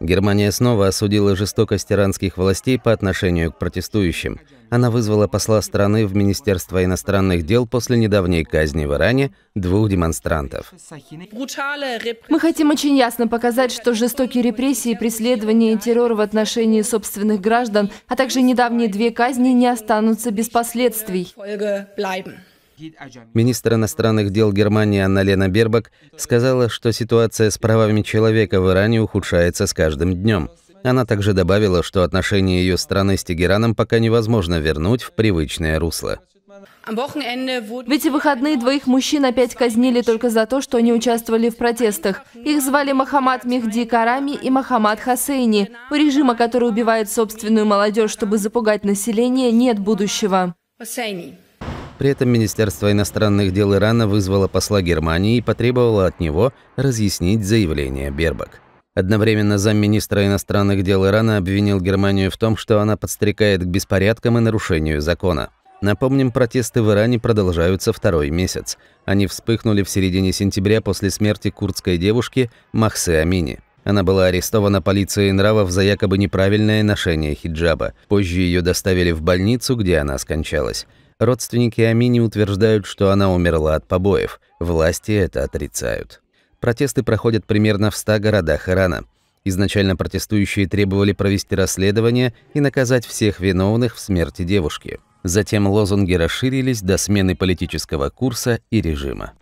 Германия снова осудила жестокость иранских властей по отношению к протестующим. Она вызвала посла страны в Министерство иностранных дел после недавней казни в Иране двух демонстрантов. Мы хотим очень ясно показать, что жестокие репрессии, преследования и террор в отношении собственных граждан, а также недавние две казни не останутся без последствий. Министр иностранных дел Германии Анна-Лена Бербак сказала, что ситуация с правами человека в Иране ухудшается с каждым днем. Она также добавила, что отношения ее страны с Тегераном пока невозможно вернуть в привычное русло. В эти выходные двоих мужчин опять казнили только за то, что они участвовали в протестах. Их звали Махамад Мехди Карами и Махамад Хасейни. У режима, который убивает собственную молодежь, чтобы запугать население, нет будущего. При этом Министерство иностранных дел Ирана вызвало посла Германии и потребовало от него разъяснить заявление Бербак. Одновременно замминистра иностранных дел Ирана обвинил Германию в том, что она подстрекает к беспорядкам и нарушению закона. Напомним, протесты в Иране продолжаются второй месяц. Они вспыхнули в середине сентября после смерти курдской девушки Махсе Амини. Она была арестована полицией нравов за якобы неправильное ношение хиджаба. Позже ее доставили в больницу, где она скончалась. Родственники Амини утверждают, что она умерла от побоев. Власти это отрицают. Протесты проходят примерно в 100 городах Ирана. Изначально протестующие требовали провести расследование и наказать всех виновных в смерти девушки. Затем лозунги расширились до смены политического курса и режима.